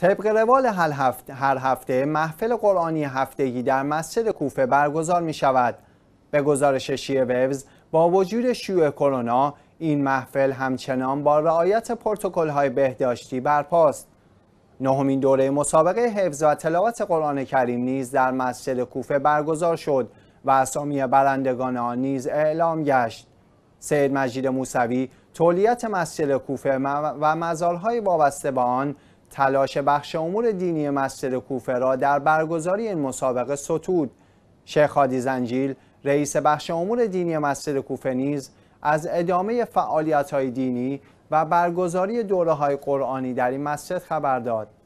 طبق روال هر هفته محفل قرآنی هفتگی در مسجد کوفه برگزار می شود. به گزارش شیعه ویوز با وجود شیوع کرونا این محفل همچنان با رعایت پرتکل های بهداشتی برپاست. نهمین دوره مسابقه حفظ و تلاوت قرآن کریم نیز در مسجد کوفه برگزار شد و اسامی برندگان آن نیز اعلام گشت. سید مجید موسوی تولیت مسجد کوفه و مزارهای وابسته به آن تلاش بخش امور دینی مسجد کوفه را در برگزاری این مسابقه ستود شیخ هادی زنجیل رئیس بخش امور دینی مسجد کوفه نیز از ادامه فعالیت های دینی و برگزاری دوره های قرآنی در این مسجد خبر داد